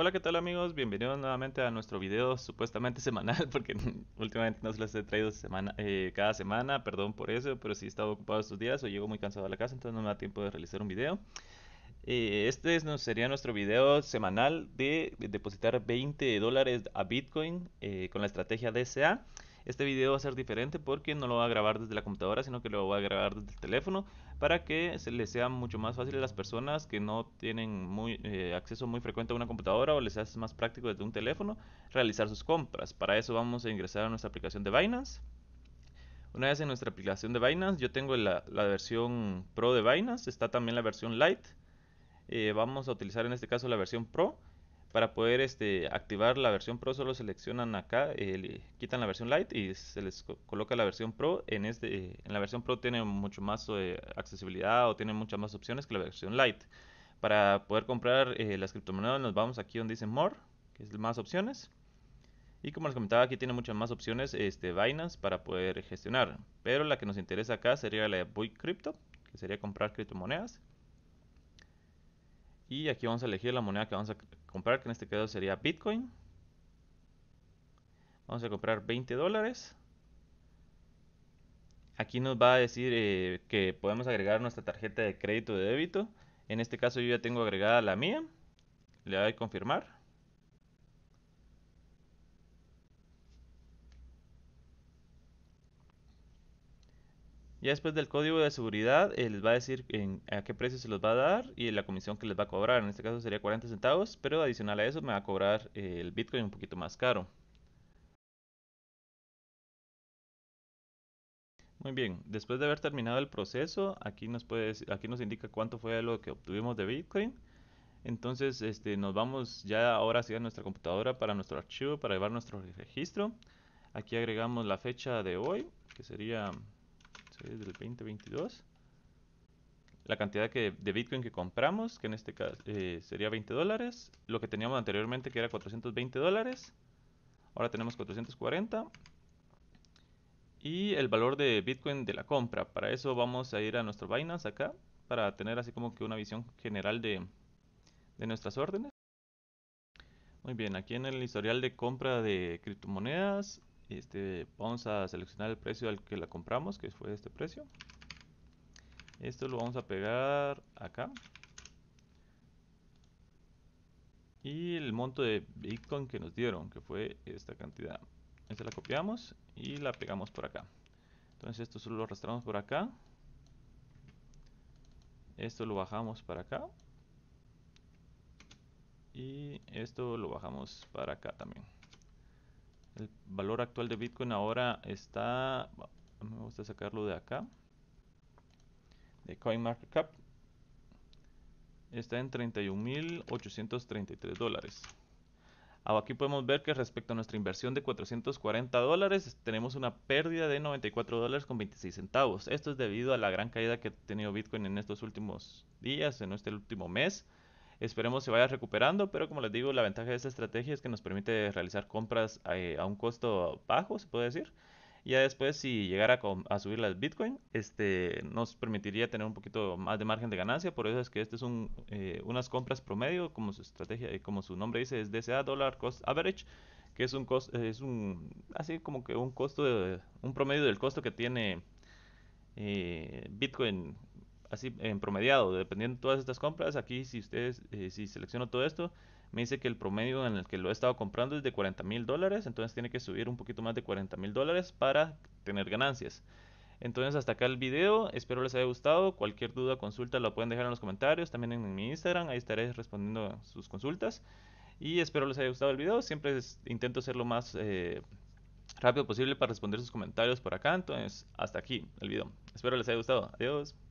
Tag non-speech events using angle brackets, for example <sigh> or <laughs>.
Hola, ¿qué tal amigos? Bienvenidos nuevamente a nuestro video supuestamente <laughs> semanal, porque <laughs> últimamente no se los he traído eh, cada semana, perdón por eso, pero si he estado ocupado estos días o llego muy cansado a la casa, entonces no me da tiempo de realizar un video. Eh, este es, sería nuestro video semanal de, depositar 20 dólares a Bitcoin eh, con la estrategia DSA. Este video va a ser diferente porque no lo va a grabar desde la computadora, sino que lo voy a grabar desde el teléfono para que se les sea mucho más fácil a las personas que no tienen eh, acceso muy frecuente a una computadora o les sea más práctico desde un teléfono realizar sus compras. Para eso vamos a ingresar a nuestra aplicación de Binance. Una vez en nuestra aplicación de Binance, yo tengo la, versión Pro de Binance, está también la versión Lite. Eh, vamos a utilizar en este caso la versión Pro para poder este, activar la versión Pro solo seleccionan acá, quitan la versión Lite y se les coloca la versión Pro. En, este, en la versión Pro tiene mucho más eh, accesibilidad o tiene muchas más opciones que la versión Lite. Para poder comprar eh, las criptomonedas nos vamos aquí donde dice More, que es más opciones. Y como les comentaba, aquí tiene muchas más opciones este, Binance para poder gestionar. Pero la que nos interesa acá sería la de Crypto, que sería comprar criptomonedas. Y aquí vamos a elegir la moneda que vamos a comprar, que en este caso sería Bitcoin. Vamos a comprar 20 dólares. Aquí nos va a decir eh, que podemos agregar nuestra tarjeta de crédito de débito. En este caso yo ya tengo agregada la mía. Le doy a confirmar. Ya después del código de seguridad eh, les va a decir a qué precio se los va a dar y la comisión que les va a cobrar. En este caso sería 40 centavos, pero adicional a eso me va a cobrar eh, el Bitcoin un poquito más caro. Muy bien, después de haber terminado el proceso, aquí nos, aquí nos indica cuánto fue lo que obtuvimos de Bitcoin. Entonces este, nos vamos ya ahora hacia nuestra computadora para nuestro archivo, para llevar nuestro registro. Aquí agregamos la fecha de hoy, que sería del 2022. La cantidad de Bitcoin que compramos, que en este caso eh, sería 20 dólares. Lo que teníamos anteriormente, que era 420 dólares. Ahora tenemos 440. Y el valor de Bitcoin de la compra. Para eso vamos a ir a nuestro Binance acá, para tener así como que una visión general de, de nuestras órdenes. Muy bien, aquí en el historial de compra de criptomonedas este, vamos a seleccionar el precio al que la compramos, que fue este precio. Esto lo vamos a pegar acá. Y el monto de Bitcoin que nos dieron, que fue esta cantidad. Esta la copiamos y la pegamos por acá. Entonces esto solo lo arrastramos por acá. Esto lo bajamos para acá. Y esto lo bajamos para acá también. El valor actual de Bitcoin ahora está, me gusta sacarlo de acá, de CoinMarketCap, está en 31.833 dólares. Aquí podemos ver que respecto a nuestra inversión de 440 dólares, tenemos una pérdida de 94 dólares con 26 centavos. Esto es debido a la gran caída que ha tenido Bitcoin en estos últimos días, en este último mes. Esperemos se vaya recuperando, pero como les digo, la ventaja de esta estrategia es que nos permite realizar compras eh, a, un costo bajo, se puede decir. Ya después, si llegara a, subir las Bitcoin, este, nos permitiría tener un poquito más de margen de ganancia. Por eso es que este es eh, unas compras promedio, como su estrategia, y eh, como su nombre dice, es DCA, Dollar Cost Average, que es un costo, es un, así como que un costo, un promedio del costo que tiene Bitcoin así en promediado, dependiendo de todas estas compras, aquí si ustedes, eh, si selecciono todo esto, me dice que el promedio en el que lo he estado comprando es de 40 mil dólares, entonces tiene que subir un poquito más de 40 mil dólares para tener ganancias. Entonces hasta acá el video, espero les haya gustado, cualquier duda o consulta la pueden dejar en los comentarios, también en mi Instagram, ahí estaré respondiendo sus consultas. Y espero les haya gustado el video, siempre intento ser lo más eh, rápido posible para responder sus comentarios por acá, entonces hasta aquí el video. Espero les haya gustado, adiós.